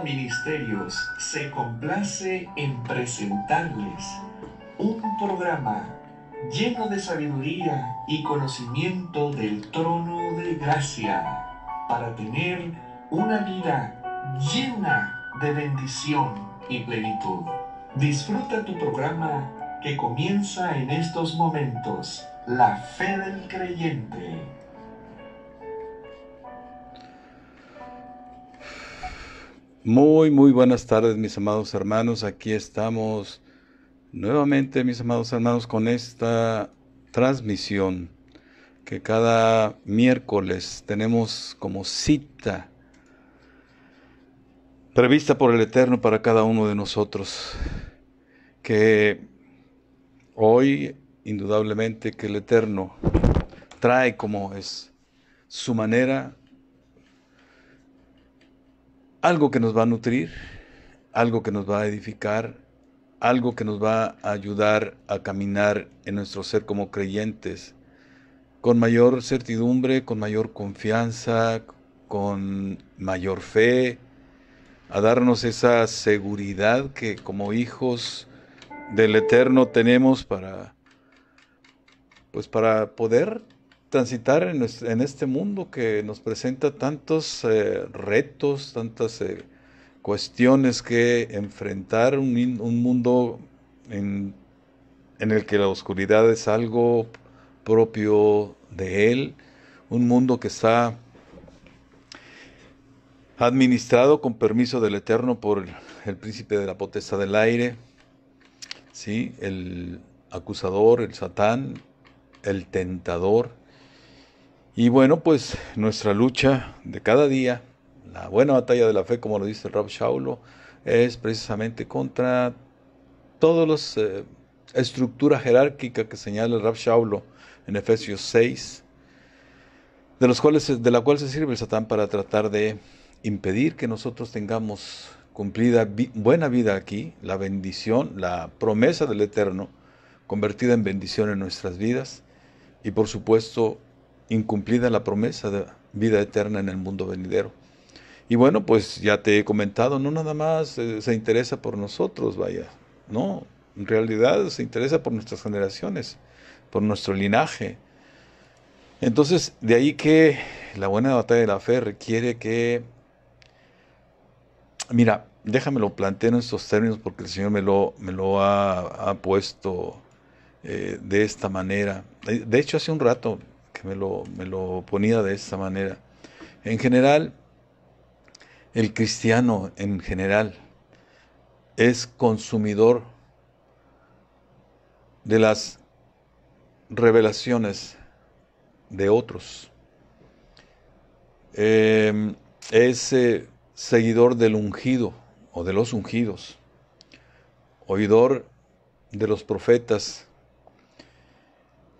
Ministerios se complace en presentarles un programa lleno de sabiduría y conocimiento del trono de gracia para tener una vida llena de bendición y plenitud. Disfruta tu programa que comienza en estos momentos, La Fe del Creyente. Muy, muy buenas tardes, mis amados hermanos. Aquí estamos nuevamente, mis amados hermanos, con esta transmisión que cada miércoles tenemos como cita prevista por el Eterno para cada uno de nosotros. Que hoy, indudablemente, que el Eterno trae como es su manera algo que nos va a nutrir, algo que nos va a edificar, algo que nos va a ayudar a caminar en nuestro ser como creyentes, con mayor certidumbre, con mayor confianza, con mayor fe, a darnos esa seguridad que como hijos del Eterno tenemos para pues para poder transitar en, este mundo que nos presenta tantos eh, retos, tantas eh, cuestiones que enfrentar, un, mundo en, el que la oscuridad es algo propio de él, un mundo que está administrado con permiso del Eterno por el príncipe de la potestad del aire, ¿sí? el acusador, el satán, el tentador, y bueno, pues nuestra lucha de cada día, la buena batalla de la fe, como lo dice el Rab Shaulo, es precisamente contra todas las eh, estructuras jerárquicas que señala el Rab Shaulo en Efesios 6, de, los cuales, de la cual se sirve el Satán para tratar de impedir que nosotros tengamos cumplida buena vida aquí, la bendición, la promesa del Eterno, convertida en bendición en nuestras vidas y por supuesto incumplida la promesa de vida eterna en el mundo venidero. Y bueno, pues ya te he comentado, no nada más eh, se interesa por nosotros, vaya, no, en realidad se interesa por nuestras generaciones, por nuestro linaje. Entonces, de ahí que la buena batalla de la fe requiere que, mira, déjamelo planteo en estos términos porque el Señor me lo, me lo ha, puesto eh, de esta manera. De hecho, hace un rato me lo, ponía de esta manera. En general, el cristiano en general es consumidor de las revelaciones de otros. Em, es eh, seguidor del ungido o de los ungidos, oidor de los profetas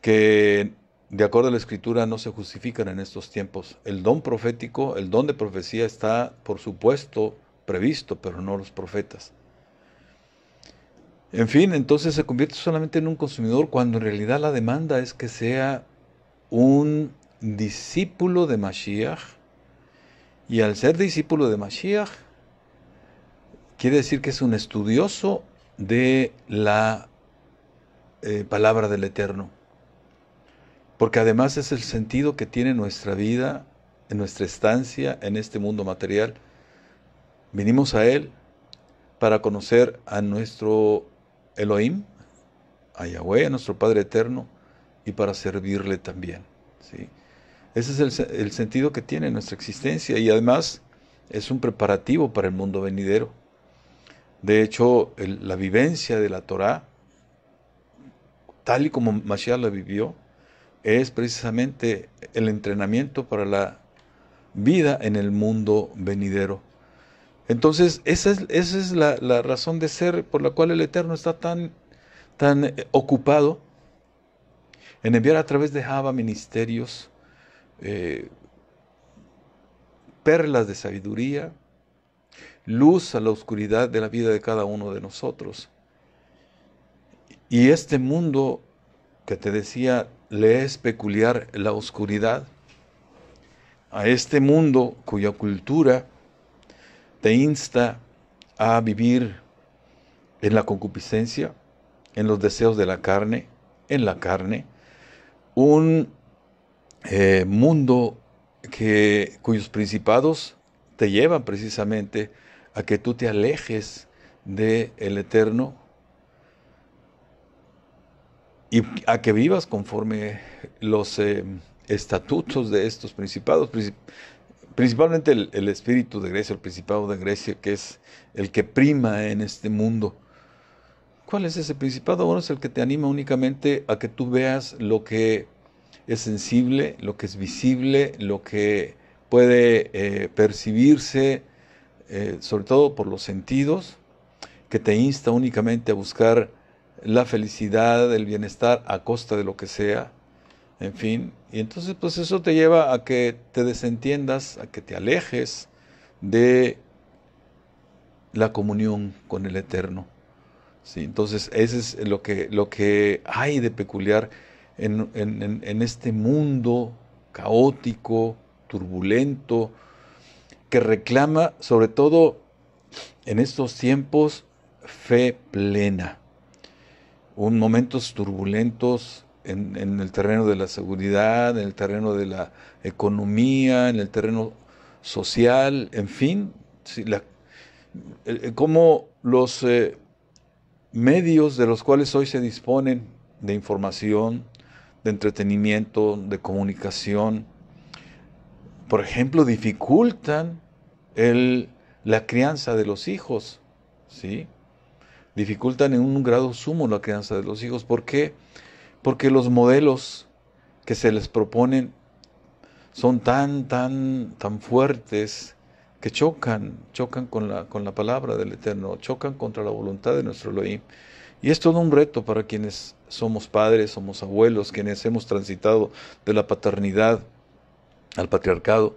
que de acuerdo a la escritura, no se justifican en estos tiempos. El don profético, el don de profecía está, por supuesto, previsto, pero no los profetas. En fin, entonces se convierte solamente en un consumidor cuando en realidad la demanda es que sea un discípulo de Mashiach. Y al ser discípulo de Mashiach, quiere decir que es un estudioso de la eh, palabra del Eterno porque además es el sentido que tiene nuestra vida, en nuestra estancia en este mundo material. Vinimos a Él para conocer a nuestro Elohim, a Yahweh, a nuestro Padre Eterno, y para servirle también. ¿sí? Ese es el, sentido que tiene nuestra existencia y además es un preparativo para el mundo venidero. De hecho, la vivencia de la Torah, tal y como Mashiach la vivió, es precisamente el entrenamiento para la vida en el mundo venidero. Entonces, esa es, la, razón de ser por la cual el Eterno está tan, tan eh, ocupado en enviar a través de Java ministerios, eh, perlas de sabiduría, luz a la oscuridad de la vida de cada uno de nosotros. Y este mundo que te decía le es peculiar la oscuridad. A este mundo cuya cultura te insta a vivir en la concupiscencia, en los deseos de la carne, en la carne, un eh, mundo que, cuyos principados te llevan precisamente a que tú te alejes del Eterno, y a que vivas conforme los eh, estatutos de estos principados, principalmente el, espíritu de Grecia, el principado de Grecia, que es el que prima en este mundo. ¿Cuál es ese principado? Bueno, es el que te anima únicamente a que tú veas lo que es sensible, lo que es visible, lo que puede eh, percibirse, eh, sobre todo por los sentidos, que te insta únicamente a buscar la felicidad, el bienestar a costa de lo que sea, en fin. Y entonces pues eso te lleva a que te desentiendas, a que te alejes de la comunión con el Eterno. Sí, entonces, eso es lo que, lo que hay de peculiar en, en, este mundo caótico, turbulento, que reclama, sobre todo en estos tiempos, fe plena un momentos turbulentos en, el terreno de la seguridad, en el terreno de la economía, en el terreno social, en fin, si eh, eh, como los eh, medios de los cuales hoy se disponen de información, de entretenimiento, de comunicación, por ejemplo, dificultan la crianza de los hijos, ¿sí? dificultan en un grado sumo la crianza de los hijos. ¿Por qué? Porque los modelos que se les proponen son tan, tan, tan fuertes que chocan, chocan con la, con la palabra del Eterno, chocan contra la voluntad de nuestro Elohim. Y es todo un reto para quienes somos padres, somos abuelos, quienes hemos transitado de la paternidad al patriarcado.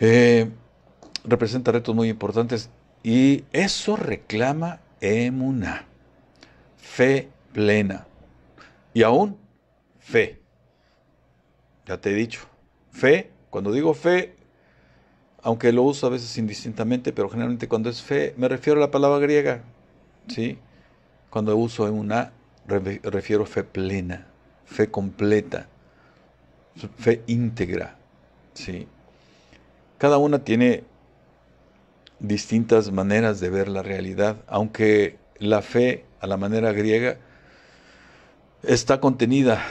Eh, representa retos muy importantes y eso reclama emuna, fe plena. Y aún fe. Ya te he dicho, fe, cuando digo fe, aunque lo uso a veces indistintamente, pero generalmente cuando es fe, me refiero a la palabra griega. ¿sí? Cuando uso emuná, refiero fe plena, fe completa, fe íntegra. ¿sí? Cada una tiene distintas maneras de ver la realidad, aunque la fe a la manera griega está contenida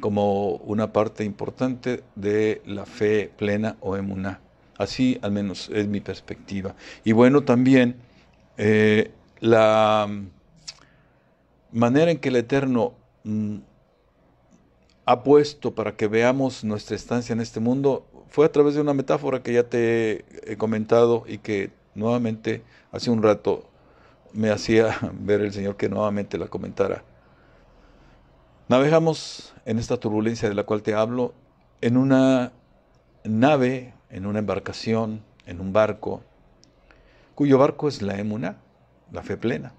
como una parte importante de la fe plena o emuná. Así al menos es mi perspectiva. Y bueno, también eh, la manera en que el Eterno mm, ha puesto para que veamos nuestra estancia en este mundo fue a través de una metáfora que ya te he comentado y que Nuevamente, hace un rato me hacía ver el Señor que nuevamente la comentara. Navegamos en esta turbulencia de la cual te hablo, en una nave, en una embarcación, en un barco, cuyo barco es la emuna, la fe plena.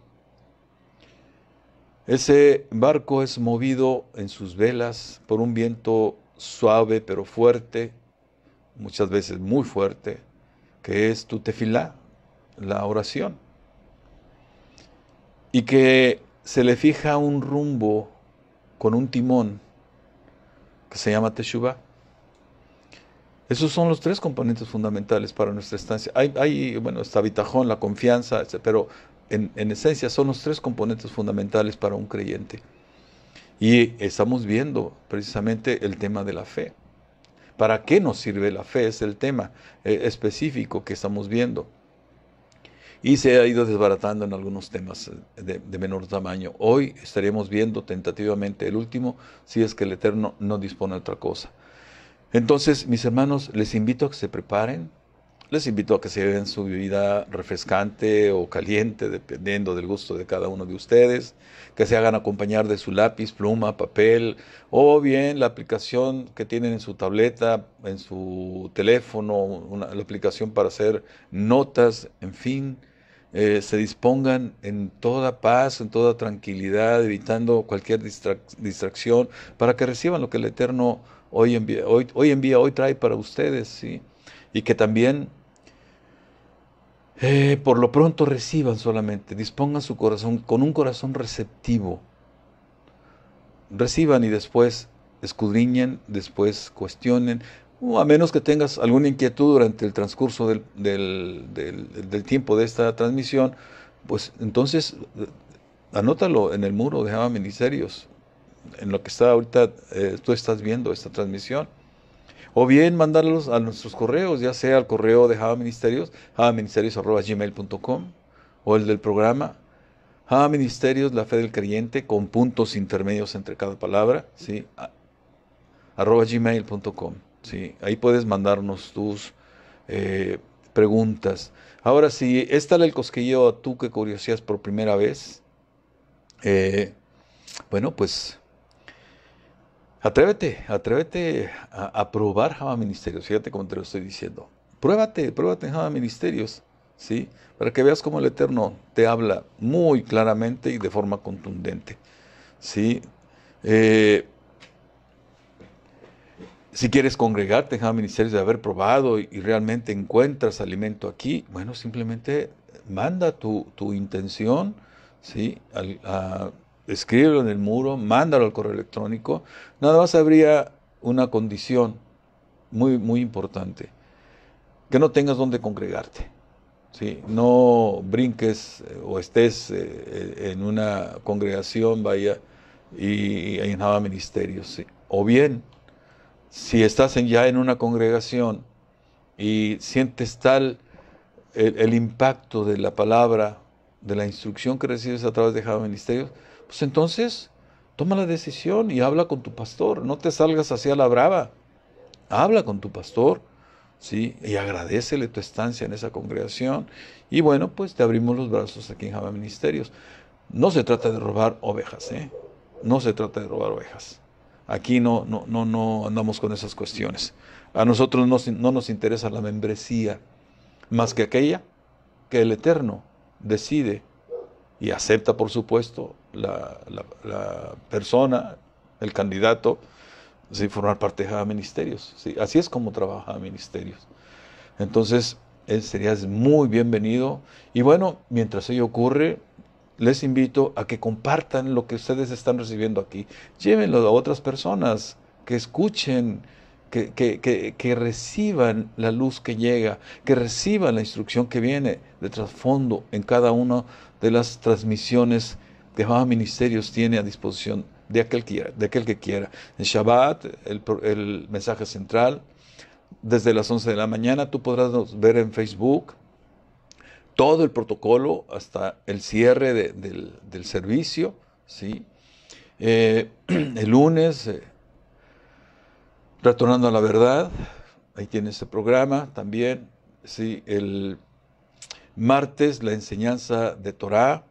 Ese barco es movido en sus velas por un viento suave pero fuerte, muchas veces muy fuerte, que es tu tefilá, la oración y que se le fija un rumbo con un timón que se llama Teshuvah. Esos son los tres componentes fundamentales para nuestra estancia. Hay, bueno, está vitajón, la confianza, este, pero en, esencia son los tres componentes fundamentales para un creyente. Y estamos viendo precisamente el tema de la fe. ¿Para qué nos sirve la fe? Es el tema eh, específico que estamos viendo y se ha ido desbaratando en algunos temas eh, de, menor tamaño. Hoy estaremos viendo tentativamente el último, si es que el Eterno no dispone otra cosa. Entonces, mis hermanos, les invito a que se preparen, les invito a que se den su vida refrescante o caliente, dependiendo del gusto de cada uno de ustedes, que se hagan acompañar de su lápiz, pluma, papel, o bien la aplicación que tienen en su tableta, en su teléfono, la aplicación para hacer notas, en fin, eh, se dispongan en toda paz, en toda tranquilidad, evitando cualquier distracción, para que reciban lo que el Eterno hoy envía, hoy, hoy trae para ustedes, y que también eh, por lo pronto reciban solamente, dispongan su corazón con un corazón receptivo, reciban y después escudriñen, después cuestionen, a menos que tengas alguna inquietud durante el transcurso del, tiempo de esta transmisión, pues entonces eh, anótalo en el muro de Java Ministerios, en lo que está ahorita, eh, tú estás viendo esta transmisión. O bien mandarlos a nuestros correos, ya sea al correo de Java Ministerios, javaministerios.com o el del programa, Java Ministerios, la fe del creyente, con puntos intermedios entre cada palabra, ¿sí? arroba gmail.com. Ahí puedes mandarnos tus eh, preguntas. Ahora, si es tal el cosquillo a tú que curiosías por primera vez, eh, bueno, pues atrévete, atrévete a, probar Java Ministerios. Fíjate cómo te lo estoy diciendo. Pruébate, pruébate en Java Ministerios, ¿sí? Para que veas cómo el Eterno te habla muy claramente y de forma contundente, ¿sí? Eh, si quieres congregarte en ministerios de haber probado y, realmente encuentras alimento aquí, bueno, simplemente manda tu, tu intención, ¿sí? a, escríbelo en el muro, mándalo al correo electrónico. Nada más habría una condición muy, muy importante, que no tengas donde congregarte. ¿sí? No brinques eh, o estés eh, en una congregación, vaya, y, en Java Ministerios. ¿sí? O bien, si estás ya en una congregación y sientes tal el, impacto de la palabra, de la instrucción que recibes a través de Java Ministerios, pues entonces toma la decisión y habla con tu pastor, no te salgas hacia la brava, habla con tu pastor, ¿sí? Y agradecele tu estancia en esa congregación. Y bueno, pues te abrimos los brazos aquí en Java Ministerios. No se trata de robar ovejas, ¿eh? No se trata de robar ovejas. Aquí no, no, no, no andamos con esas cuestiones. A nosotros no, nos interesa la membresía más que aquella que el Eterno decide y acepta, por supuesto, la, persona, el candidato, sin formar parte de ministerios. Así es como trabaja ministerios. Entonces, él eh, sería muy bienvenido. Y bueno, mientras ello ocurre, les invito a que compartan lo que ustedes están recibiendo aquí. Llévenlo a otras personas, que escuchen, que, que, que, reciban la luz que llega, que reciban la instrucción que viene de trasfondo en cada una de las transmisiones que Baja Ministerios tiene a disposición de aquel, quiera, de aquel que quiera. En Shabbat, el, el mensaje central, desde las 11 de la mañana, tú podrás ver en Facebook, todo el protocolo hasta el cierre del, servicio. ¿sí? Eh, el lunes, eh, retornando a la verdad, ahí tiene el este programa también. ¿sí? El martes, la enseñanza de Torah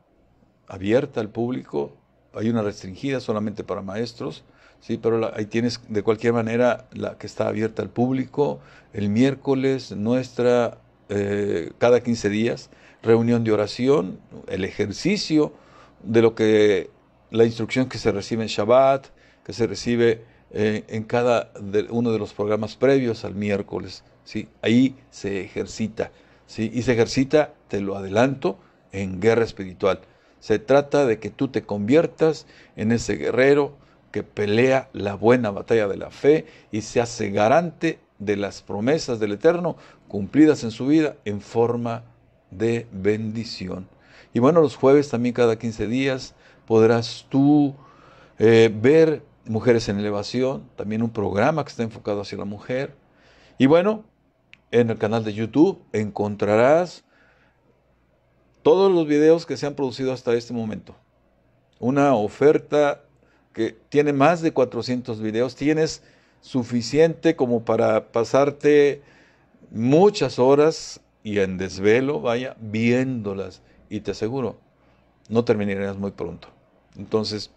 abierta al público. Hay una restringida solamente para maestros. Sí, pero ahí tienes de cualquier manera la que está abierta al público. El miércoles nuestra eh, cada 15 días, reunión de oración, el ejercicio de lo que la instrucción que se recibe en Shabbat, que se recibe eh, en cada uno de los programas previos al miércoles. ¿sí? Ahí se ejercita. ¿sí? Y se ejercita, te lo adelanto, en guerra espiritual. Se trata de que tú te conviertas en ese guerrero que pelea la buena batalla de la fe y se hace garante de las promesas del Eterno cumplidas en su vida en forma de bendición. Y bueno, los jueves también cada 15 días podrás tú eh, ver Mujeres en Elevación, también un programa que está enfocado hacia la mujer. Y bueno, en el canal de YouTube encontrarás todos los videos que se han producido hasta este momento. Una oferta que tiene más de 400 videos. Tienes suficiente como para pasarte muchas horas y en desvelo, vaya, viéndolas. Y te aseguro, no terminarás muy pronto. Entonces,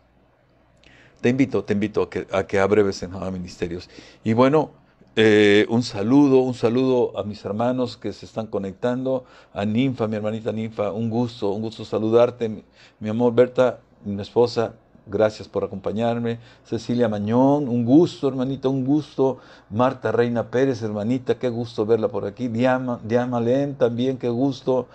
te invito, te invito a que, a abreves en Java Ministerios. Y bueno, eh, un saludo, un saludo a mis hermanos que se están conectando, a Ninfa, mi hermanita Ninfa, un gusto, un gusto saludarte, mi amor Berta, mi esposa, gracias por acompañarme. Cecilia Mañón, un gusto, hermanita, un gusto. Marta Reina Pérez, hermanita, qué gusto verla por aquí. Diana, Diana también, qué gusto.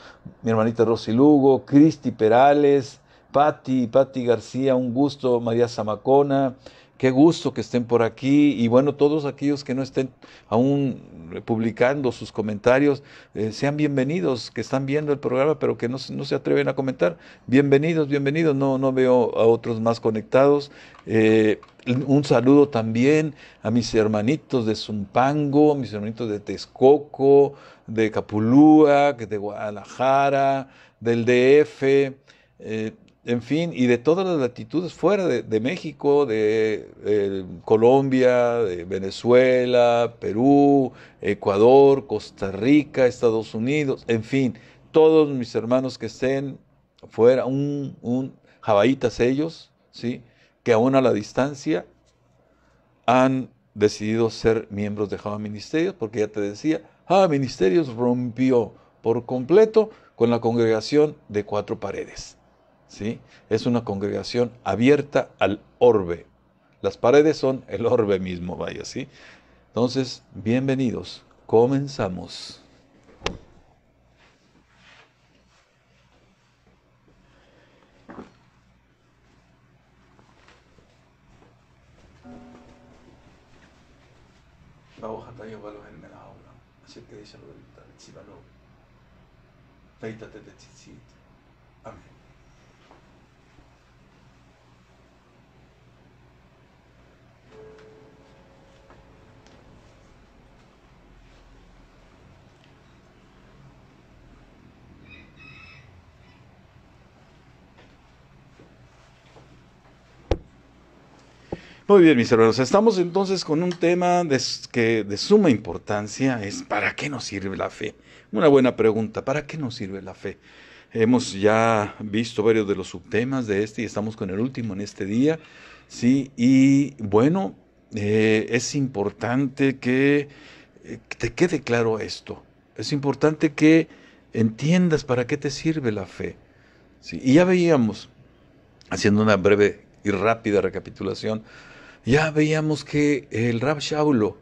Mi hermanita Rosy Lugo, Cristi Perales, Patti, Patti García, un gusto. María Zamacona, Qué gusto que estén por aquí y bueno, todos aquellos que no estén aún publicando sus comentarios, eh, sean bienvenidos, que están viendo el programa pero que no, se atreven a comentar. Bienvenidos, bienvenidos, no, no veo a otros más conectados. Eh, un saludo también a mis hermanitos de Zumpango, a mis hermanitos de Texcoco, de Capulúa, de Guadalajara, del DF. Eh, en fin, y de todas las latitudes fuera de, México, de Colombia, de Venezuela, Perú, Ecuador, Costa Rica, Estados Unidos, en fin, todos mis hermanos que estén fuera, un, un ellos, ¿sí? que aún a la distancia han decidido ser miembros de Java Ministerios, porque ya te decía, Java Ministerios rompió por completo con la congregación de cuatro paredes. Es una congregación abierta al orbe. Las paredes son el orbe mismo, vaya, ¿sí? Entonces, bienvenidos. Comenzamos. así que dice lo de Muy bien, mis hermanos, estamos entonces con un tema de, que de suma importancia es ¿para qué nos sirve la fe? Una buena pregunta, ¿para qué nos sirve la fe? Hemos ya visto varios de los subtemas de este y estamos con el último en este día, ¿sí? Y bueno, eh, es importante que eh, te quede claro esto, es importante que entiendas para qué te sirve la fe, Y ya veíamos, haciendo una breve y rápida recapitulación, ya veíamos que el Rab Shaulo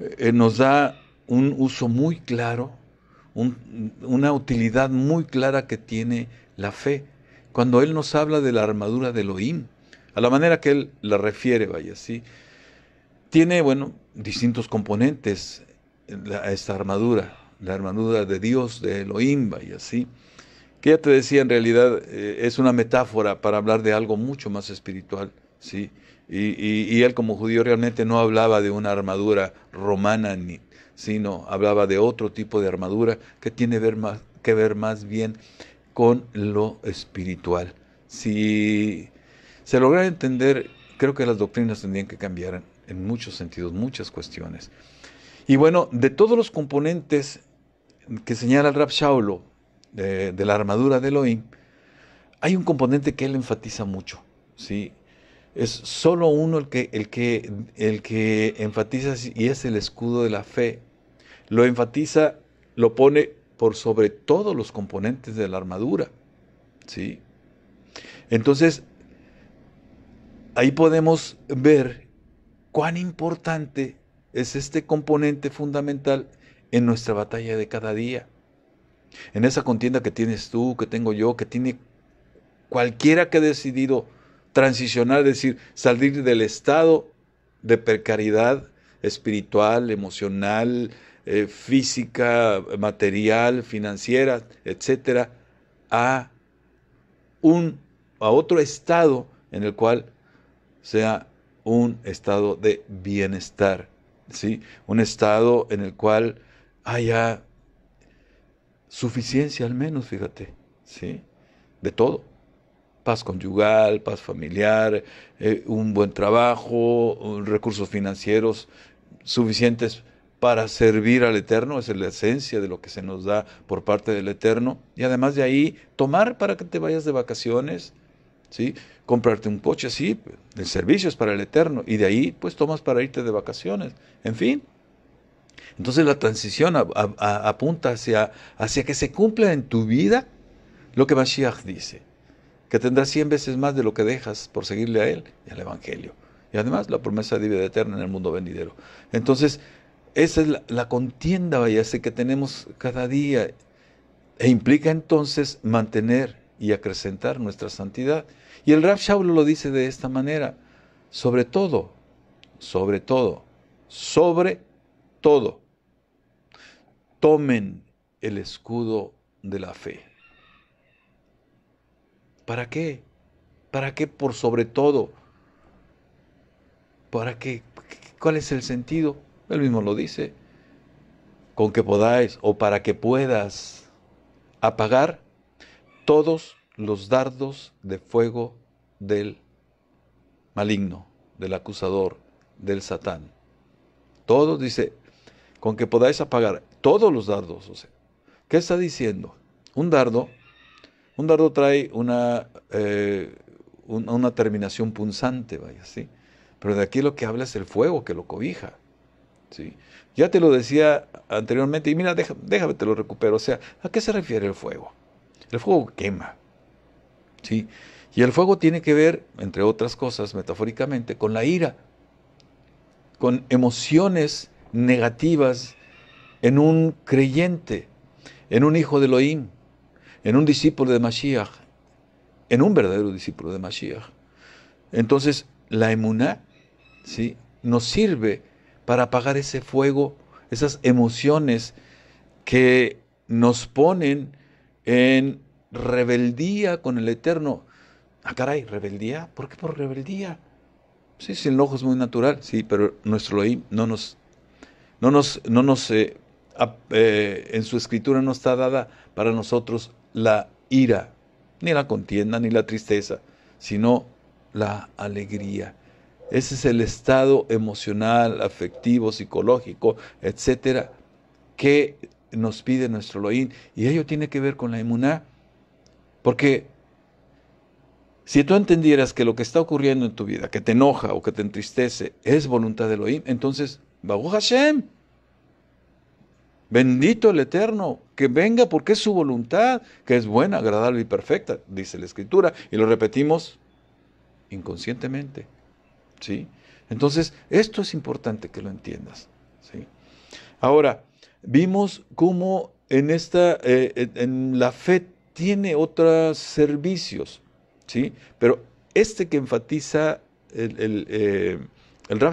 eh, nos da un uso muy claro, una utilidad muy clara que tiene la fe, cuando él nos habla de la armadura de Elohim, a la manera que él la refiere, vaya, así Tiene, bueno, distintos componentes a esta armadura, la armadura de Dios, de Elohim, vaya, así Que ya te decía, en realidad eh, es una metáfora para hablar de algo mucho más espiritual, sí y, él como judío realmente no hablaba de una armadura romana, ni, sino hablaba de otro tipo de armadura que tiene que ver más bien con lo espiritual. Si se logra entender, creo que las doctrinas tendrían que cambiar en muchos sentidos, muchas cuestiones. Y bueno, de todos los componentes que señala el Rab Shaulo de, eh, de la armadura de Elohim, hay un componente que él enfatiza mucho, ¿sí? es solo uno el que, el que, el que enfatiza y es el escudo de la fe. Lo enfatiza, lo pone por sobre todos los componentes de la armadura. ¿sí? Entonces, ahí podemos ver cuán importante es este componente fundamental en nuestra batalla de cada día. En esa contienda que tienes tú, que tengo yo, que tiene cualquiera que ha decidido transicionar, es decir, salir del estado de precariedad espiritual, emocional, eh, física, material, financiera, etcétera, a un a otro estado en el cual sea un estado de bienestar, ¿sí? Un estado en el cual haya suficiencia al menos, fíjate, ¿sí? De todo paz conyugal, paz familiar, eh, un buen trabajo, recursos financieros suficientes para servir al Eterno, es la esencia de lo que se nos da por parte del Eterno, y además de ahí tomar para que te vayas de vacaciones, ¿sí? Comprarte un coche, sí, el servicio es para el Eterno, y de ahí pues tomas para irte de vacaciones, en fin. Entonces la transición apunta hacia, hacia que se cumpla en tu vida lo que Mashiach dice que tendrás cien veces más de lo que dejas por seguirle a Él y al Evangelio. Y además la promesa de vida eterna en el mundo venidero. Entonces, esa es la, contienda, vaya, que tenemos cada día. E implica entonces mantener y acrecentar nuestra santidad. Y el Rab Shaul lo dice de esta manera. Sobre todo, sobre todo, sobre todo, tomen el escudo de la fe. ¿Para qué? ¿Para qué por sobre todo? ¿Para qué? ¿Cuál es el sentido? Él mismo lo dice. Con que podáis o para que puedas apagar todos los dardos de fuego del maligno, del acusador, del satán. Todos, dice, con que podáis apagar todos los dardos. O ¿qué está diciendo? Un dardo un dardo trae una, eh, una terminación punzante, vaya, ¿sí? Pero de aquí lo que habla es el fuego que lo cobija. ¿sí? Ya te lo decía anteriormente, y mira, déjame, déjame te lo recupero. O sea, ¿a qué se refiere el fuego? El fuego quema. ¿sí? Y el fuego tiene que ver, entre otras cosas, metafóricamente, con la ira, con emociones negativas en un creyente, en un hijo de Elohim en un discípulo de Mashiach, en un verdadero discípulo de Mashiach. Entonces, la emuná ¿sí? nos sirve para apagar ese fuego, esas emociones que nos ponen en rebeldía con el Eterno. Ah, caray, rebeldía. ¿Por qué por rebeldía? Sí, sin ojo es muy natural, sí, pero nuestro ley no nos, no nos, no nos eh, eh, en su escritura no está dada para nosotros la ira, ni la contienda, ni la tristeza, sino la alegría. Ese es el estado emocional, afectivo, psicológico, etcétera, que nos pide nuestro Elohim. Y ello tiene que ver con la inmunidad Porque si tú entendieras que lo que está ocurriendo en tu vida, que te enoja o que te entristece, es voluntad de Elohim, entonces, Baruch Hashem, Bendito el Eterno, que venga porque es su voluntad, que es buena, agradable y perfecta, dice la Escritura, y lo repetimos inconscientemente. ¿sí? Entonces, esto es importante que lo entiendas. ¿sí? Ahora, vimos cómo en, esta, eh, en la fe tiene otros servicios, ¿sí? pero este que enfatiza el, el, eh,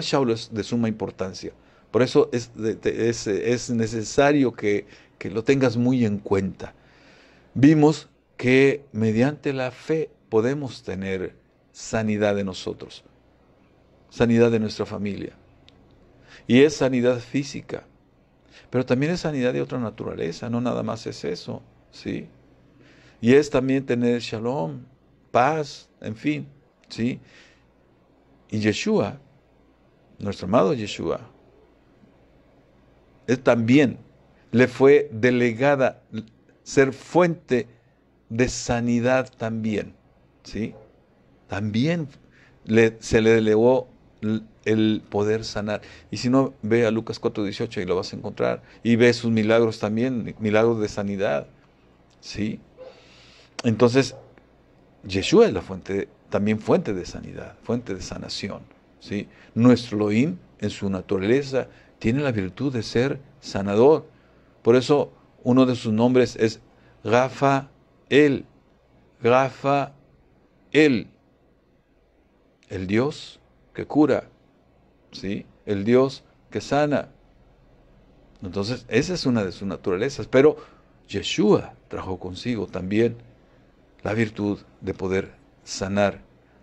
Shaul es de suma importancia. Por eso es, necesario que, lo tengas muy en cuenta. Vimos que mediante la fe podemos tener sanidad de nosotros, sanidad de nuestra familia. Y es sanidad física, pero también es sanidad de otra naturaleza, no nada más es eso, ¿sí? Y es también tener shalom, paz, en fin, ¿sí? Y Yeshua, nuestro amado Yeshua, también le fue delegada ser fuente de sanidad también. ¿sí? También se le delegó el poder sanar. Y si no, ve a Lucas 4:18 y lo vas a encontrar. Y ve sus milagros también, milagros de sanidad. ¿sí? Entonces, Yeshua es la fuente, también fuente de sanidad, fuente de sanación. ¿sí? Nuestro Elohim, en su naturaleza, tiene la virtud de ser sanador. Por eso uno de sus nombres es Rafael. Rafael. El Dios que cura. ¿Sí? El Dios que sana. Entonces, esa es una de sus naturalezas. Pero Yeshua trajo consigo también la virtud de poder sanar,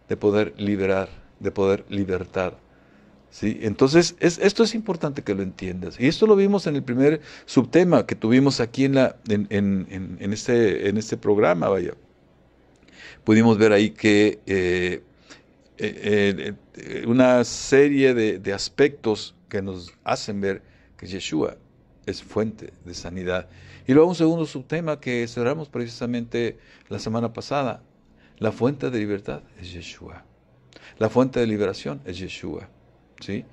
de poder liberar, de poder libertar. Entonces, esto es importante que lo entiendas. Y esto lo vimos en el primer subtema que tuvimos aquí en, este, este, programa. Vaya. Pudimos ver ahí que eh, eh, eh, una serie de, aspectos que nos hacen ver que Yeshua es fuente de sanidad. Y luego un segundo subtema que cerramos precisamente la semana pasada. La fuente de libertad es Yeshua. La fuente de liberación es Yeshua. ¿sí?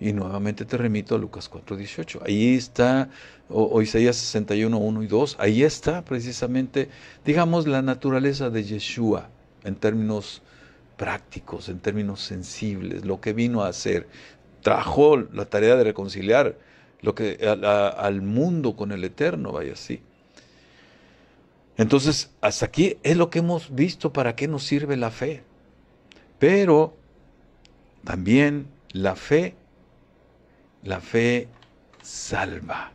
Y nuevamente te remito a Lucas 4:18. Ahí está, o, Isaías 61, 1 y 2. Ahí está precisamente, digamos, la naturaleza de Yeshua en términos prácticos, en términos sensibles, lo que vino a hacer. Trajo la tarea de reconciliar lo que, al mundo con el eterno, vaya así. Entonces, hasta aquí es lo que hemos visto para qué nos sirve la fe. Pero también la fe, la fe salva.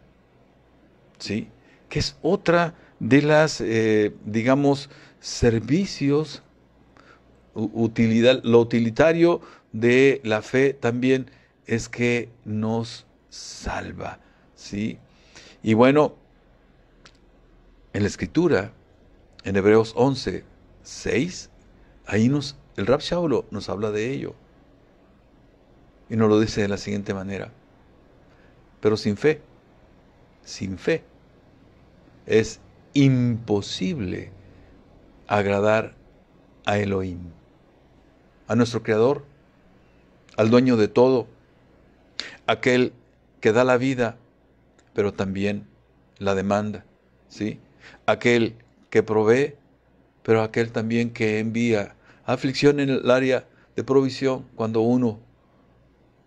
¿Sí? Que es otra de las, eh, digamos, servicios, utilidad, lo utilitario de la fe también es que nos salva. ¿Sí? Y bueno, en la escritura, en Hebreos 11, 6, ahí nos, el Rab nos habla de ello. Y nos lo dice de la siguiente manera. Pero sin fe, sin fe, es imposible agradar a Elohim, a nuestro Creador, al dueño de todo, aquel que da la vida, pero también la demanda, ¿sí? Aquel que provee, pero aquel también que envía aflicción en el área de provisión cuando uno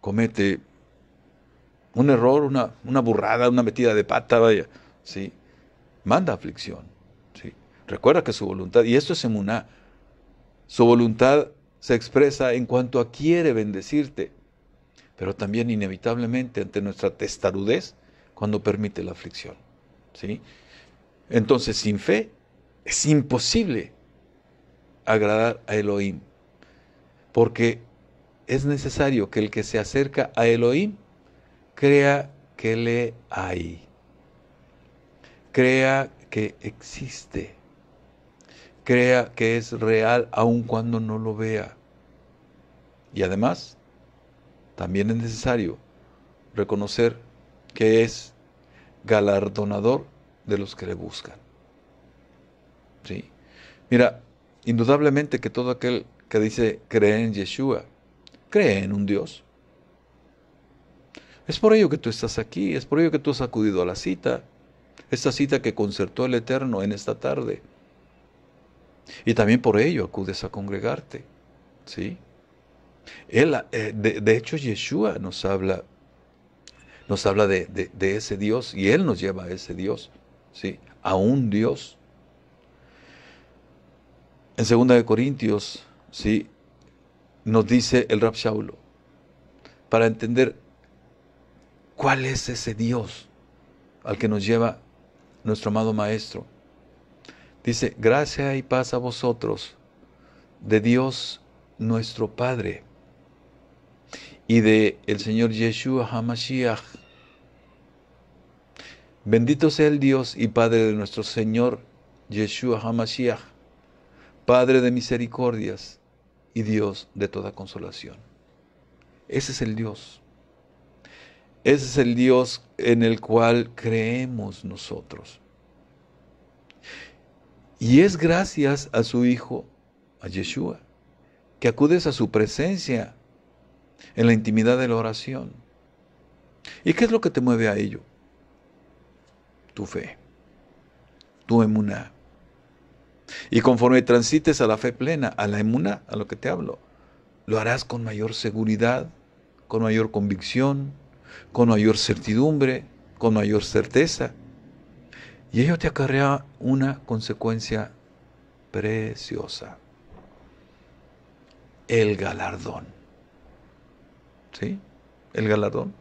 comete un error, una, burrada, una metida de pata, vaya, ¿sí? manda aflicción. ¿sí? Recuerda que su voluntad, y esto es emuná, su voluntad se expresa en cuanto a quiere bendecirte, pero también inevitablemente ante nuestra testarudez cuando permite la aflicción. ¿sí? Entonces, sin fe es imposible agradar a Elohim, porque es necesario que el que se acerca a Elohim crea que le hay, crea que existe, crea que es real aun cuando no lo vea. Y además, también es necesario reconocer que es galardonador de los que le buscan. ¿Sí? Mira, indudablemente que todo aquel que dice cree en Yeshua, cree en un Dios. Es por ello que tú estás aquí, es por ello que tú has acudido a la cita, esta cita que concertó el Eterno en esta tarde. Y también por ello acudes a congregarte. ¿Sí? Eh, de, hecho, Yeshua nos habla, nos habla de, ese Dios y Él nos lleva a ese Dios, ¿sí? a un Dios. En 2 Corintios ¿sí? nos dice el Rapshaulo, para entender cuál es ese Dios al que nos lleva nuestro amado Maestro. Dice, gracia y paz a vosotros, de Dios nuestro Padre y de el Señor Yeshua HaMashiach. Bendito sea el Dios y Padre de nuestro Señor Yeshua HaMashiach, Padre de misericordias y Dios de toda consolación. Ese es el Dios. Ese es el Dios en el cual creemos nosotros. Y es gracias a su Hijo, a Yeshua, que acudes a su presencia en la intimidad de la oración. ¿Y qué es lo que te mueve a ello? Tu fe, tu emuná. Y conforme transites a la fe plena, a la emuna, a lo que te hablo, lo harás con mayor seguridad, con mayor convicción, con mayor certidumbre, con mayor certeza. Y ello te acarrea una consecuencia preciosa. El galardón. ¿Sí? El galardón.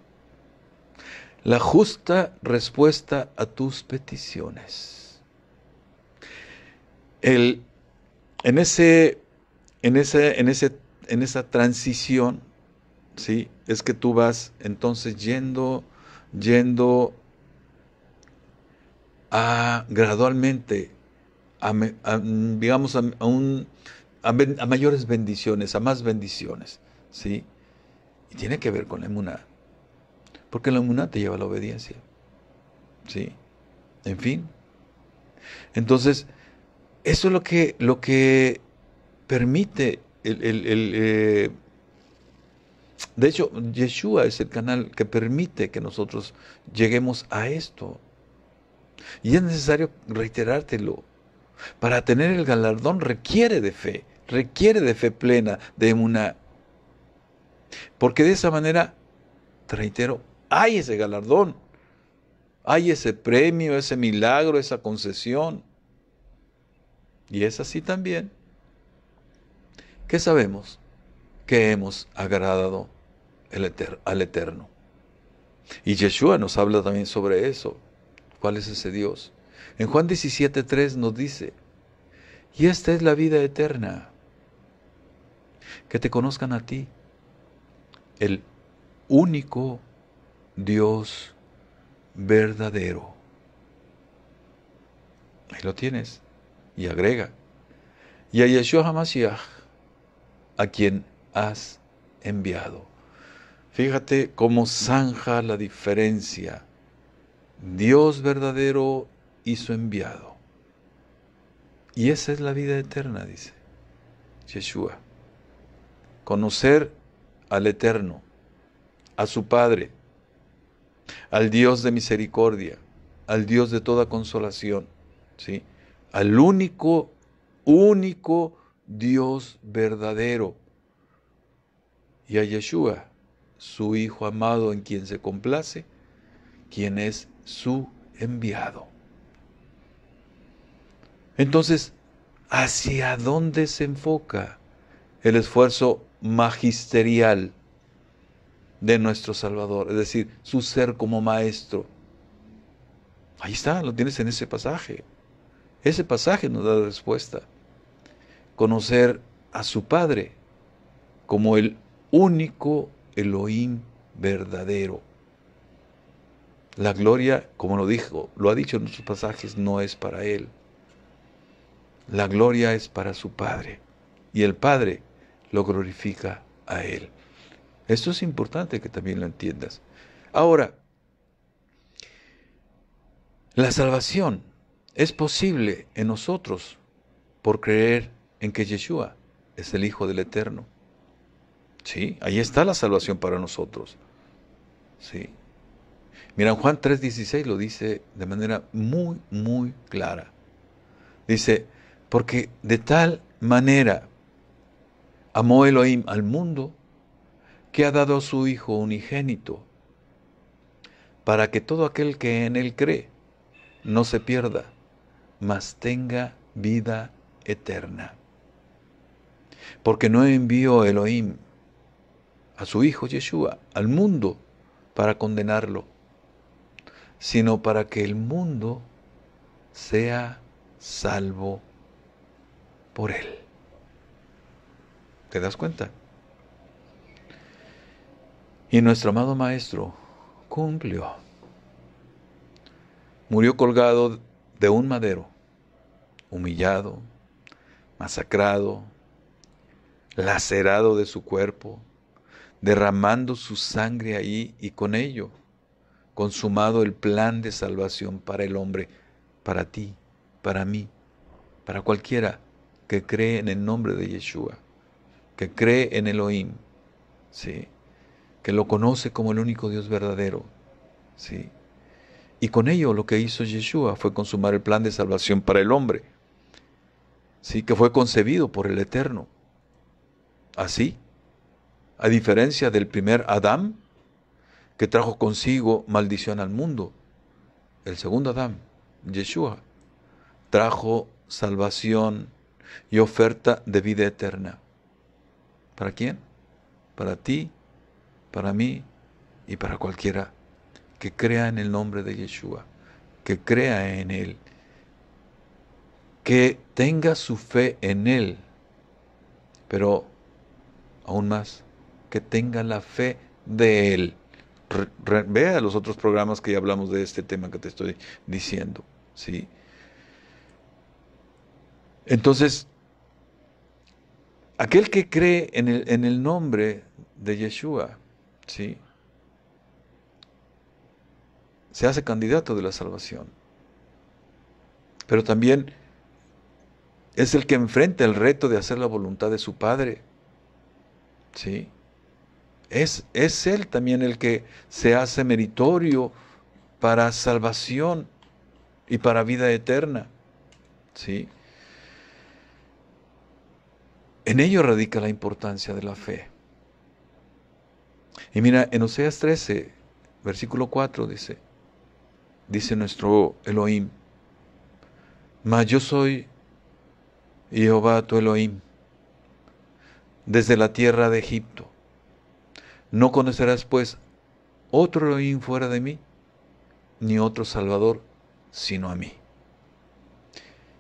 La justa respuesta a tus peticiones en, ese, en, ese, en, ese, en esa transición, ¿sí? Es que tú vas entonces yendo, yendo a gradualmente, a, digamos, a, a, mayores bendiciones, a más bendiciones, ¿sí? Y tiene que ver con la emuná, porque la emuná te lleva a la obediencia, ¿sí? En fin. Entonces, eso es lo que, lo que permite el, eh, de hecho, Yeshua es el canal que permite que nosotros lleguemos a esto. Y es necesario reiterártelo. Para tener el galardón requiere de fe, requiere de fe plena, de una... Porque de esa manera, te reitero, hay ese galardón, hay ese premio, ese milagro, esa concesión. Y es así también que sabemos que hemos agradado al Eterno. Y Yeshua nos habla también sobre eso. ¿Cuál es ese Dios? En Juan 17.3 nos dice, y esta es la vida eterna, que te conozcan a ti, el único Dios verdadero. Ahí lo tienes y agrega, y a Yeshua HaMashiach, a quien has enviado. Fíjate cómo zanja la diferencia. Dios verdadero y su enviado. Y esa es la vida eterna, dice Yeshua. Conocer al Eterno, a su Padre, al Dios de misericordia, al Dios de toda consolación. ¿sí? al único, único Dios verdadero y a Yeshua, su Hijo amado en quien se complace, quien es su enviado. Entonces, ¿hacia dónde se enfoca el esfuerzo magisterial de nuestro Salvador? Es decir, su ser como maestro. Ahí está, lo tienes en ese pasaje. Ese pasaje nos da respuesta. Conocer a su Padre como el único Elohim verdadero. La gloria, como lo dijo, lo ha dicho en otros pasajes, no es para él. La gloria es para su Padre y el Padre lo glorifica a él. Esto es importante que también lo entiendas. Ahora, la salvación es posible en nosotros por creer en que Yeshua es el Hijo del Eterno. Sí, ahí está la salvación para nosotros. Sí. Mira, Juan 3:16 lo dice de manera muy, muy clara. Dice, porque de tal manera amó Elohim al mundo que ha dado a su Hijo unigénito, para que todo aquel que en él cree no se pierda, mas tenga vida eterna. Porque no envió Elohim a su Hijo Yeshua al mundo para condenarlo, sino para que el mundo sea salvo por él. ¿Te das cuenta? Y nuestro amado Maestro cumplió. Murió colgado de un madero humillado, masacrado, lacerado de su cuerpo, derramando su sangre ahí y con ello consumado el plan de salvación para el hombre, para ti, para mí, para cualquiera que cree en el nombre de Yeshua, que cree en Elohim, sí, que lo conoce como el único Dios verdadero, sí. Y con ello lo que hizo Yeshua fue consumar el plan de salvación para el hombre sí que fue concebido por el Eterno. Así, a diferencia del primer Adán, que trajo consigo maldición al mundo, el segundo Adán, Yeshua, trajo salvación y oferta de vida eterna. ¿Para quién? Para ti, para mí y para cualquiera que crea en el nombre de Yeshua, que crea en Él que tenga su fe en Él, pero aún más, que tenga la fe de Él. vea los otros programas que ya hablamos de este tema que te estoy diciendo. ¿sí? Entonces, aquel que cree en el, nombre de Yeshua, ¿sí? se hace candidato de la salvación. Pero también es el que enfrenta el reto de hacer la voluntad de su Padre. ¿Sí? Es, es Él también el que se hace meritorio para salvación y para vida eterna. ¿Sí? En ello radica la importancia de la fe. Y mira, en Oseas 13, versículo 4 dice, dice nuestro Elohim, mas yo soy Jehová tu Elohim, desde la tierra de Egipto. No conocerás pues otro Elohim fuera de mí, ni otro Salvador, sino a mí.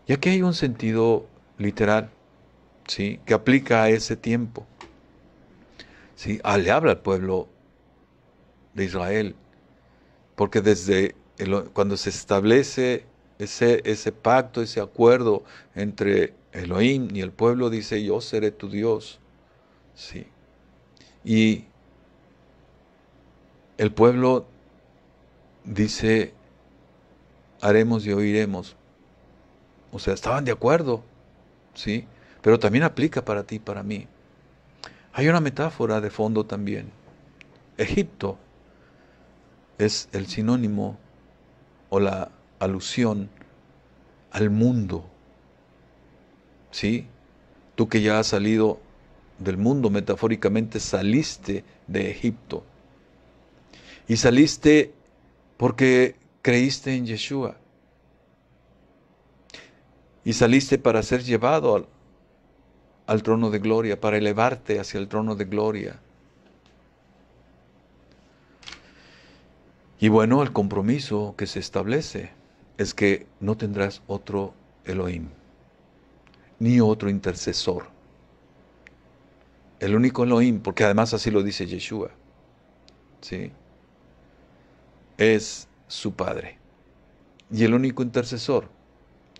Y aquí hay un sentido literal, ¿sí? que aplica a ese tiempo. ¿sí? Ah, le habla al pueblo de Israel, porque desde cuando se establece ese, pacto, ese acuerdo entre Elohim y el pueblo, dice, yo seré tu Dios. Sí. Y el pueblo dice, haremos y oiremos. O sea, estaban de acuerdo, ¿sí? Pero también aplica para ti, para mí. Hay una metáfora de fondo también. Egipto es el sinónimo o la alusión al mundo. ¿Sí? Tú que ya has salido del mundo, metafóricamente saliste de Egipto. Y saliste porque creíste en Yeshua. Y saliste para ser llevado al, al trono de gloria, para elevarte hacia el trono de gloria. Y bueno, el compromiso que se establece es que no tendrás otro Elohim, ni otro intercesor. El único Elohim, porque además así lo dice Yeshua, ¿sí? es su Padre. Y el único intercesor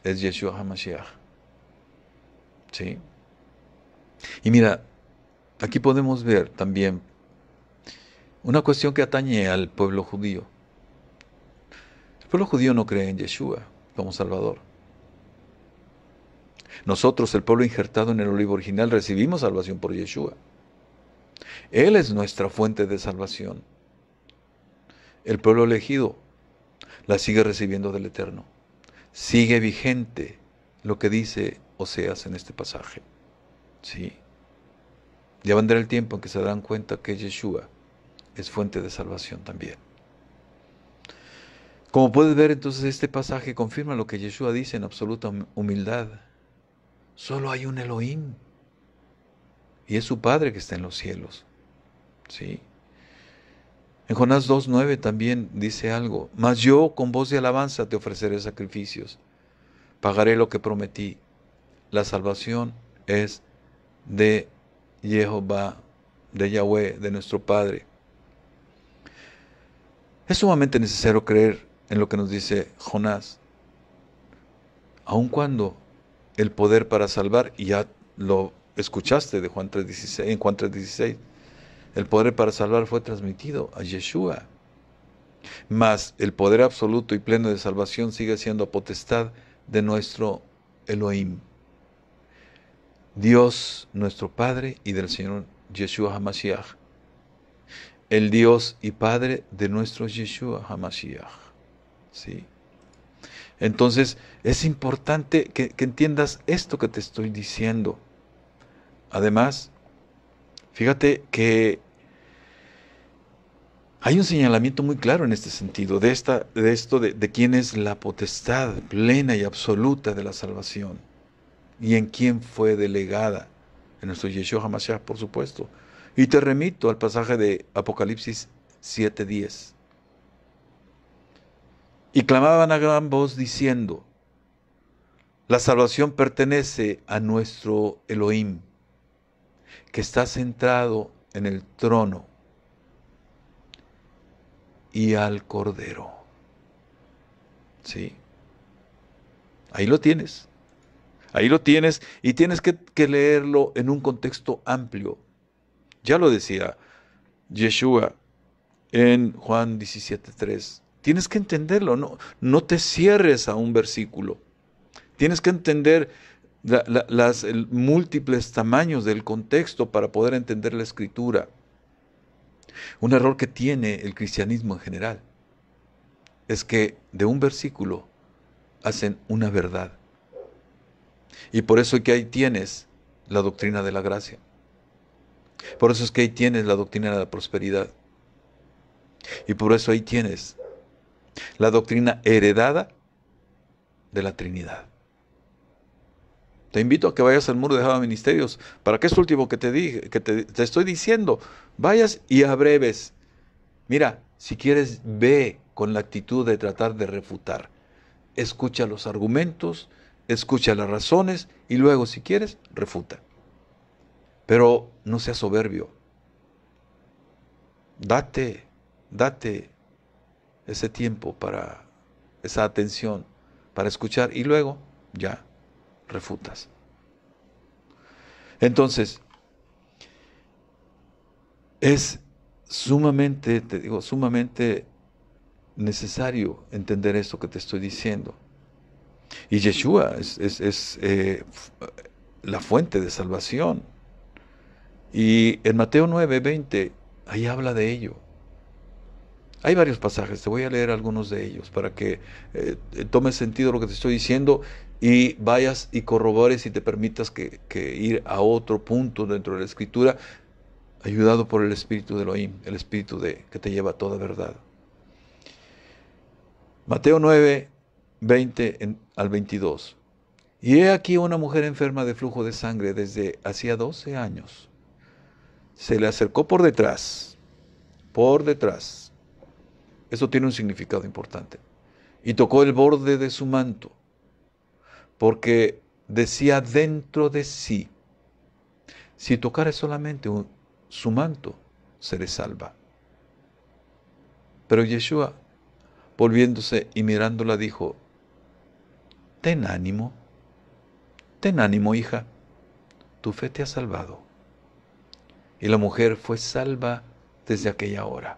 es Yeshua HaMashiach. Y mira, aquí podemos ver también una cuestión que atañe al pueblo judío. El pueblo judío no cree en Yeshua como Salvador. Nosotros, el pueblo injertado en el olivo original, recibimos salvación por Yeshua. Él es nuestra fuente de salvación. El pueblo elegido la sigue recibiendo del Eterno. Sigue vigente lo que dice Oseas en este pasaje. Sí. Ya vendrá el tiempo en que se darán cuenta que Yeshua es fuente de salvación también. Como puedes ver, entonces este pasaje confirma lo que Yeshua dice en absoluta humildad. Solo hay un Elohim. Y es su Padre que está en los cielos. ¿Sí? En Jonás 2.9 también dice algo. Mas yo con voz de alabanza te ofreceré sacrificios. Pagaré lo que prometí. La salvación es de Jehová, de Yahweh, de nuestro Padre. Es sumamente necesario creer en lo que nos dice Jonás. Aun cuando el poder para salvar, y ya lo escuchaste de Juan 3.16, en Juan 3.16, el poder para salvar fue transmitido a Yeshua. Mas el poder absoluto y pleno de salvación sigue siendo potestad de nuestro Elohim, Dios nuestro Padre y del Señor Yeshua HaMashiach, el Dios y Padre de nuestro Yeshua HaMashiach. ¿sí? Entonces es importante que, entiendas esto que te estoy diciendo. Además, fíjate que hay un señalamiento muy claro en este sentido, de, esta, de esto de, quién es la potestad plena y absoluta de la salvación y en quién fue delegada, en nuestro Yeshua HaMashiach, por supuesto. Y te remito al pasaje de Apocalipsis 7.10. Y clamaban a gran voz diciendo, la salvación pertenece a nuestro Elohim, que está centrado en el trono y al Cordero. Sí. Ahí lo tienes. Ahí lo tienes y tienes que, leerlo en un contexto amplio. Ya lo decía Yeshua en Juan 17.3. Tienes que entenderlo, no, no te cierres a un versículo. Tienes que entender los las múltiples tamaños del contexto para poder entender la escritura. Un error que tiene el cristianismo en general es que de un versículo hacen una verdad. Y por eso es que ahí tienes la doctrina de la gracia. Por eso es que ahí tienes la doctrina de la prosperidad. Y por eso ahí tienes la doctrina heredada de la Trinidad. Te invito a que vayas al muro de Java Ministerios. ¿Para que es este último que te dije, que te, te estoy diciendo? Vayas y abreves. Mira, si quieres, ve con la actitud de tratar de refutar. Escucha los argumentos, escucha las razones y luego, si quieres, refuta. Pero no seas soberbio. Date, date ese tiempo para esa atención, para escuchar y luego ya refutas. Entonces, es sumamente, te digo, sumamente necesario entender esto que te estoy diciendo. Y Yeshua es, eh, la fuente de salvación. Y en Mateo 9, 20, ahí habla de ello. Hay varios pasajes, te voy a leer algunos de ellos para que eh, tome sentido lo que te estoy diciendo y vayas y corrobores y te permitas que, ir a otro punto dentro de la escritura, ayudado por el espíritu de Elohim, el espíritu de, que te lleva a toda verdad. Mateo 9, 20 al 22. Y he aquí una mujer enferma de flujo de sangre desde hacía 12 años. Se le acercó por detrás, por detrás, eso tiene un significado importante. Y tocó el borde de su manto, porque decía dentro de sí, si tocare solamente su manto, seré salva. Pero Yeshua, volviéndose y mirándola, dijo, ten ánimo, ten ánimo, hija, tu fe te ha salvado. Y la mujer fue salva desde aquella hora.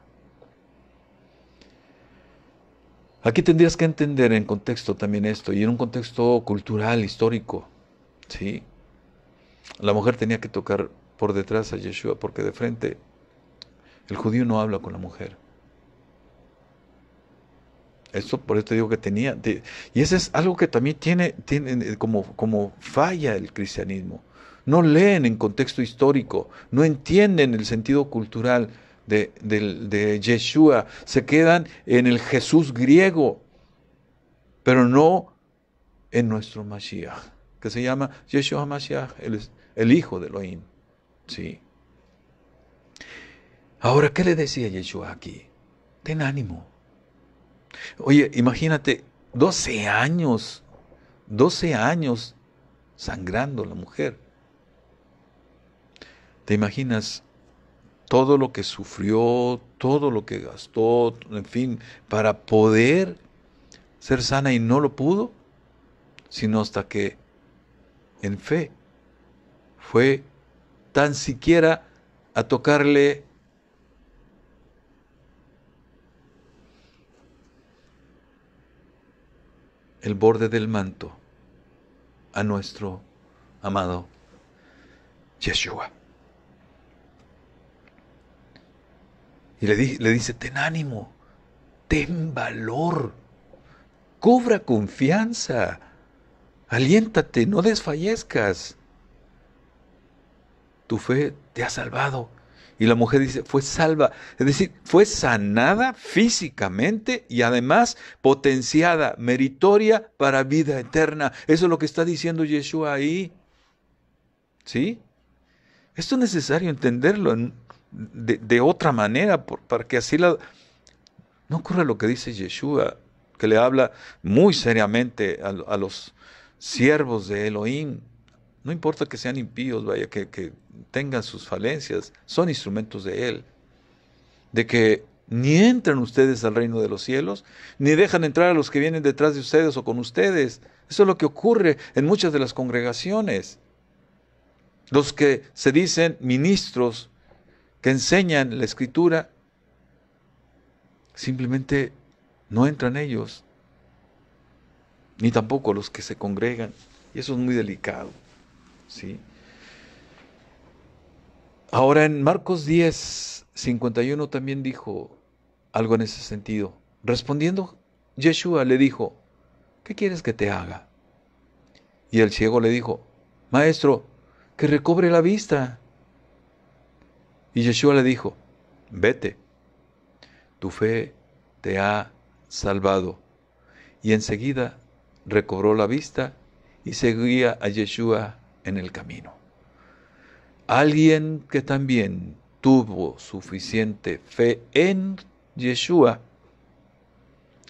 Aquí tendrías que entender en contexto también esto, y en un contexto cultural, histórico. ¿sí? La mujer tenía que tocar por detrás a Yeshua, porque de frente el judío no habla con la mujer. Esto, por eso digo que tenía. y eso es algo que también tiene, tiene como, como falla el cristianismo. No leen en contexto histórico, no entienden el sentido cultural de, Yeshua, se quedan en el Jesús griego, pero no en nuestro Mashiach, que se llama Yeshua Mashiach, el, el hijo de Elohim. Sí. Ahora, ¿qué le decía Yeshua aquí? Ten ánimo. Oye, imagínate, 12 años, 12 años sangrando la mujer. ¿Te imaginas todo lo que sufrió, todo lo que gastó, en fin, para poder ser sana y no lo pudo, sino hasta que en fe fue tan siquiera a tocarle el borde del manto a nuestro amado Yeshua. Y le, dice, ten ánimo, ten valor, cobra confianza, aliéntate, no desfallezcas. Tu fe te ha salvado. Y la mujer dice, fue salva, es decir, fue sanada físicamente y además potenciada, meritoria para vida eterna. Eso es lo que está diciendo Yeshua ahí. ¿Sí? Esto es necesario entenderlo de, otra manera, para que así la... No ocurre lo que dice Yeshua, que le habla muy seriamente a, los siervos de Elohim. No importa que sean impíos, vaya, que, que tengan sus falencias, son instrumentos de Él. De que ni entran ustedes al reino de los cielos, ni dejan entrar a los que vienen detrás de ustedes o con ustedes. Eso es lo que ocurre en muchas de las congregaciones. Los que se dicen ministros que enseñan la escritura, simplemente no entran ellos, ni tampoco los que se congregan. Y eso es muy delicado. ¿sí? Ahora en Marcos 10, 51 también dijo algo en ese sentido. Respondiendo, Yeshua le dijo, ¿qué quieres que te haga? Y el ciego le dijo, Maestro, que recobre la vista. Y Yeshua le dijo, vete, tu fe te ha salvado. Y enseguida recobró la vista y seguía a Yeshua en el camino. Alguien que también tuvo suficiente fe en Yeshua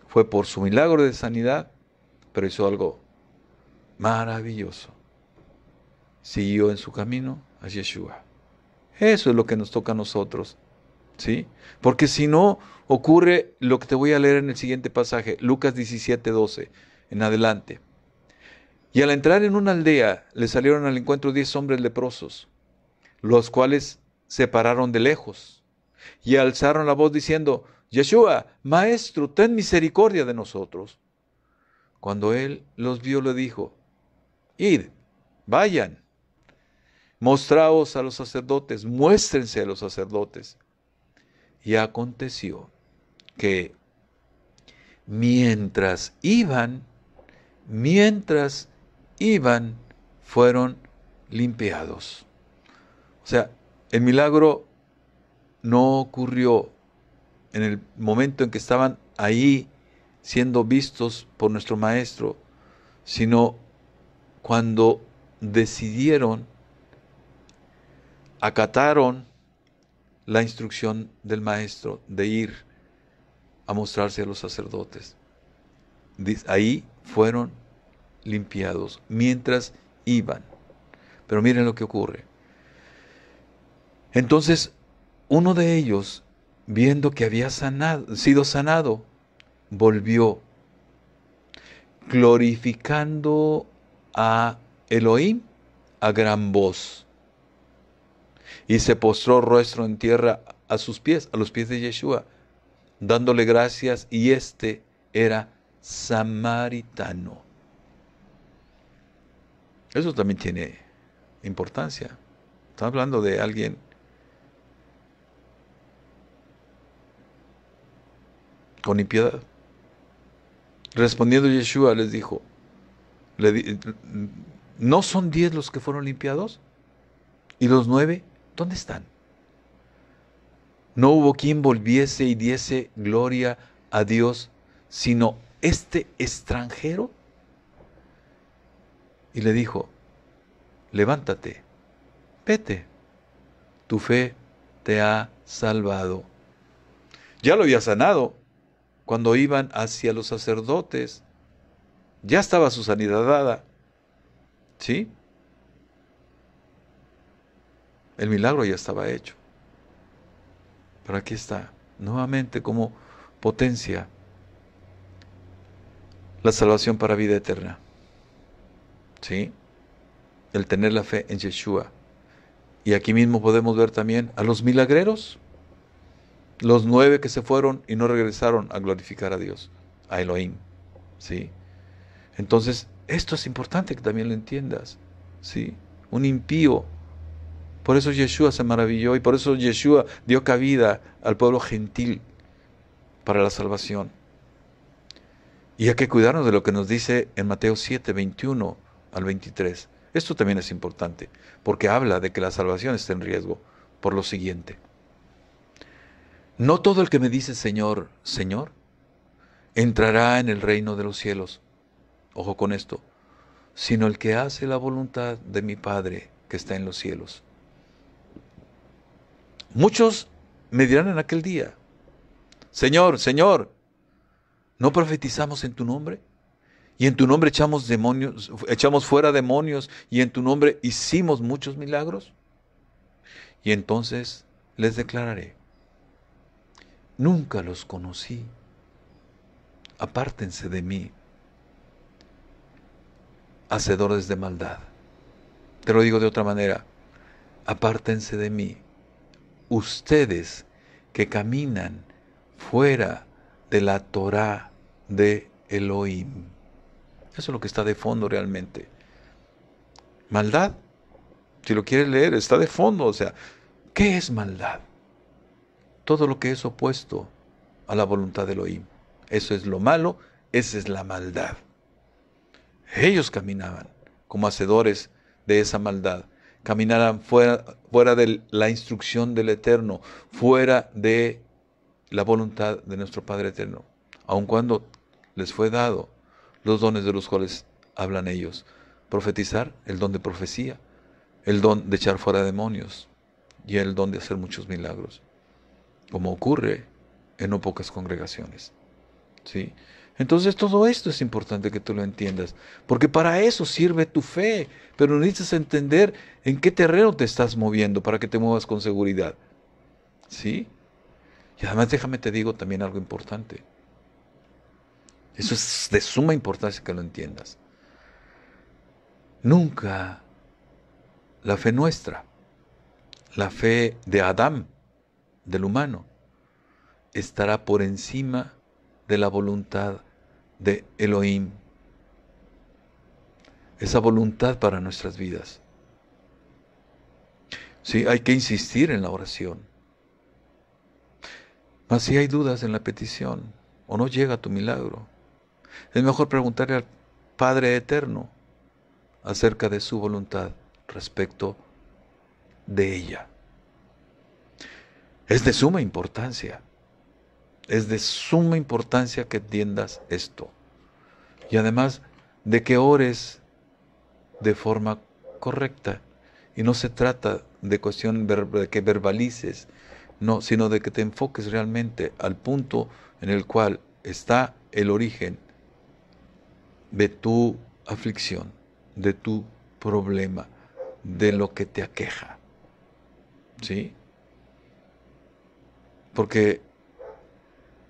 fue por su milagro de sanidad, pero hizo algo maravilloso. Siguió en su camino a Yeshua. Eso es lo que nos toca a nosotros. ¿Sí? Porque si no, ocurre lo que te voy a leer en el siguiente pasaje, Lucas 17, 12, en adelante. Y al entrar en una aldea, le salieron al encuentro diez hombres leprosos, los cuales se pararon de lejos y alzaron la voz diciendo, Yeshua, Maestro, ten misericordia de nosotros. Cuando él los vio, le dijo, Id, vayan, mostraos a los sacerdotes, muéstrense a los sacerdotes. Y aconteció que mientras iban, mientras iban, fueron limpiados. O sea, el milagro no ocurrió en el momento en que estaban ahí siendo vistos por nuestro Maestro, sino cuando decidieron acataron la instrucción del maestro de ir a mostrarse a los sacerdotes. Ahí fueron limpiados mientras iban. Pero miren lo que ocurre. Entonces, uno de ellos, viendo que había sanado, sido sanado, volvió glorificando a Elohim a gran voz y se postró rostro en tierra a sus pies, a los pies de Yeshua, dándole gracias y este era samaritano. Eso también tiene importancia. Está hablando de alguien con impiedad. Respondiendo Yeshua les dijo, ¿no son diez los que fueron limpiados? ¿Y los nueve? ¿Dónde están? No hubo quien volviese y diese gloria a Dios, sino este extranjero. Y le dijo, levántate, vete, tu fe te ha salvado. Ya lo había sanado cuando iban hacia los sacerdotes. Ya estaba su sanidad dada. ¿Sí? El milagro ya estaba hecho. Pero aquí está, nuevamente como potencia la salvación para vida eterna. ¿Sí? El tener la fe en Yeshua. Y aquí mismo podemos ver también a los milagreros, los nueve que se fueron y no regresaron a glorificar a Dios, a Elohim. ¿Sí? Entonces, esto es importante que también lo entiendas. ¿Sí? Un impío por eso Yeshua se maravilló y por eso Yeshua dio cabida al pueblo gentil para la salvación. Y hay que cuidarnos de lo que nos dice en Mateo 7, 21 al 23. Esto también es importante, porque habla de que la salvación está en riesgo por lo siguiente. No todo el que me dice Señor, Señor, entrará en el reino de los cielos. Ojo con esto, sino el que hace la voluntad de mi Padre que está en los cielos. Muchos me dirán en aquel día, Señor, Señor, ¿no profetizamos en tu nombre? Y en tu nombre echamos demonios, echamos fuera demonios, y en tu nombre hicimos muchos milagros. Y entonces les declararé, nunca los conocí, apártense de mí, hacedores de maldad. Te lo digo de otra manera, apártense de mí, ustedes que caminan fuera de la Torah de Elohim. Eso es lo que está de fondo realmente. Maldad, si lo quieres leer, está de fondo. O sea, ¿qué es maldad? Todo lo que es opuesto a la voluntad de Elohim. Eso es lo malo, esa es la maldad. Ellos caminaban como hacedores de esa maldad caminarán fuera, fuera de la instrucción del Eterno, fuera de la voluntad de nuestro Padre Eterno, aun cuando les fue dado los dones de los cuales hablan ellos. Profetizar, el don de profecía, el don de echar fuera demonios y el don de hacer muchos milagros, como ocurre en no pocas congregaciones. ¿sí? Entonces todo esto es importante que tú lo entiendas, porque para eso sirve tu fe, pero necesitas entender en qué terreno te estás moviendo para que te muevas con seguridad. ¿Sí? Y además déjame te digo también algo importante. Eso es de suma importancia que lo entiendas. Nunca la fe nuestra, la fe de Adán, del humano, estará por encima de la voluntad de Elohim, esa voluntad para nuestras vidas. Sí, hay que insistir en la oración. Mas si hay dudas en la petición o no llega tu milagro, es mejor preguntarle al Padre Eterno acerca de su voluntad respecto de ella. Es de suma importancia. Es de suma importancia que entiendas esto. Y además de que ores de forma correcta. Y no se trata de cuestión de que verbalices, no, sino de que te enfoques realmente al punto en el cual está el origen de tu aflicción, de tu problema, de lo que te aqueja. ¿Sí? Porque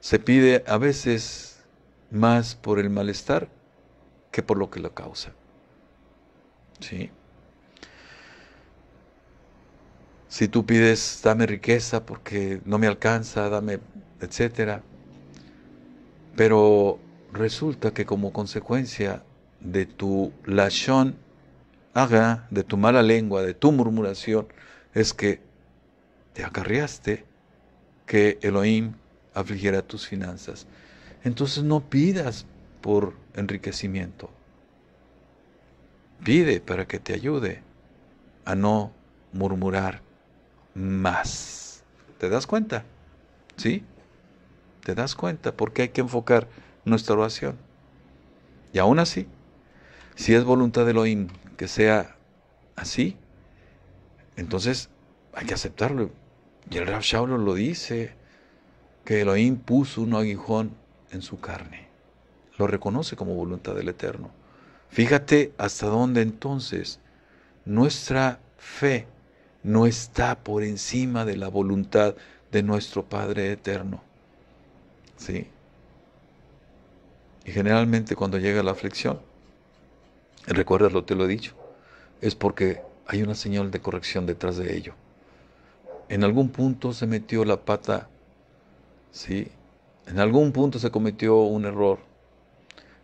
se pide a veces más por el malestar que por lo que lo causa. ¿Sí? Si tú pides, dame riqueza porque no me alcanza, dame, etcétera. Pero resulta que como consecuencia de tu lashón, haga, de tu mala lengua, de tu murmuración, es que te acarreaste que Elohim afligirá tus finanzas. Entonces no pidas por enriquecimiento. Pide para que te ayude a no murmurar más. ¿Te das cuenta? ¿Sí? ¿Te das cuenta? Porque hay que enfocar nuestra oración. Y aún así, si es voluntad de Elohim que sea así, entonces hay que aceptarlo. Y el Rav lo dice, que Elohim puso un aguijón en su carne. Lo reconoce como voluntad del Eterno. Fíjate hasta dónde entonces nuestra fe no está por encima de la voluntad de nuestro Padre Eterno. ¿Sí? Y generalmente cuando llega la aflicción, recuerdas lo te lo he dicho, es porque hay una señal de corrección detrás de ello. En algún punto se metió la pata ¿sí? En algún punto se cometió un error.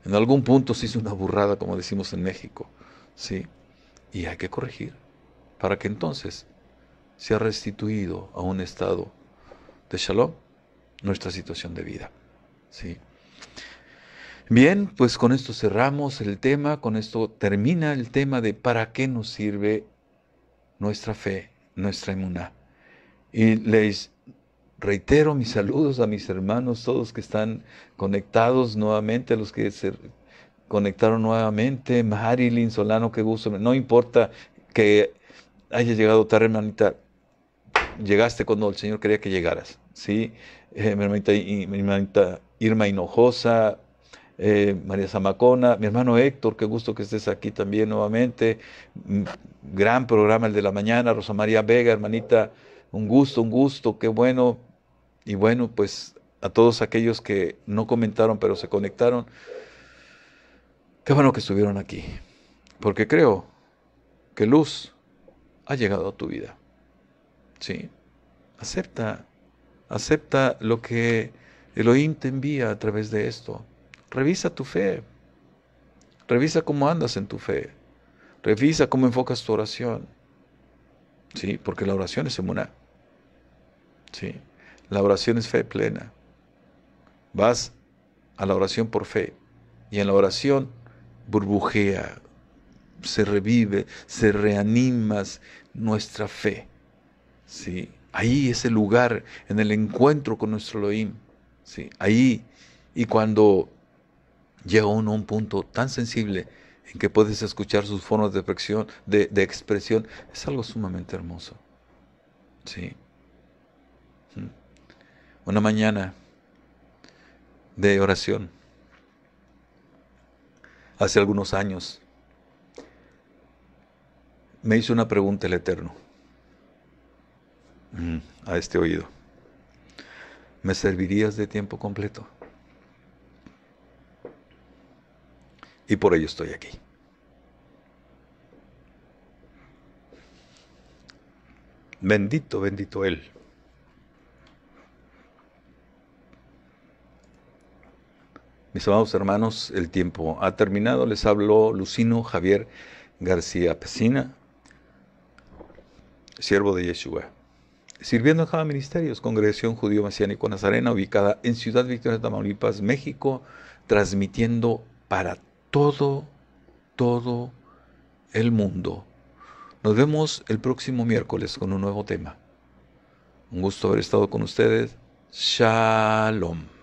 En algún punto se hizo una burrada, como decimos en México, ¿sí? Y hay que corregir para que entonces sea restituido a un estado de shalom nuestra situación de vida, ¿sí? Bien, pues con esto cerramos el tema, con esto termina el tema de para qué nos sirve nuestra fe, nuestra inmunidad. Y les reitero mis saludos a mis hermanos, todos que están conectados nuevamente, a los que se conectaron nuevamente, Marilyn Solano, qué gusto, no importa que hayas llegado tarde, hermanita, llegaste cuando el Señor quería que llegaras, ¿sí? Eh, mi, hermanita, mi, Irma Hinojosa, eh, María Zamacona, mi hermano Héctor, qué gusto que estés aquí también nuevamente, mm, gran programa el de la mañana, Rosa María Vega, hermanita, un gusto, un gusto, qué bueno y bueno, pues a todos aquellos que no comentaron pero se conectaron, qué bueno que estuvieron aquí, porque creo que luz ha llegado a tu vida. Sí, acepta, acepta lo que Elohim te envía a través de esto. Revisa tu fe, revisa cómo andas en tu fe, revisa cómo enfocas tu oración. Sí, porque la oración es emuná. Sí. La oración es fe plena. Vas a la oración por fe y en la oración burbujea, se revive, se reanima nuestra fe. ¿sí? Ahí es el lugar, en el encuentro con nuestro Elohim. ¿sí? Ahí, y cuando llega uno a un punto tan sensible en que puedes escuchar sus formas de expresión, de expresión es algo sumamente hermoso. ¿sí? una mañana de oración hace algunos años, me hizo una pregunta el Eterno mm, a este oído. ¿Me servirías de tiempo completo? Y por ello estoy aquí. Bendito, bendito Él. Mis amados hermanos, el tiempo ha terminado. Les habló Lucino Javier García Pesina, siervo de Yeshua. Sirviendo en Java Ministerios, Congregación Judío Mesiánico Nazarena, ubicada en Ciudad Victoria, de Tamaulipas, México, transmitiendo para todo, todo el mundo. Nos vemos el próximo miércoles con un nuevo tema. Un gusto haber estado con ustedes. Shalom.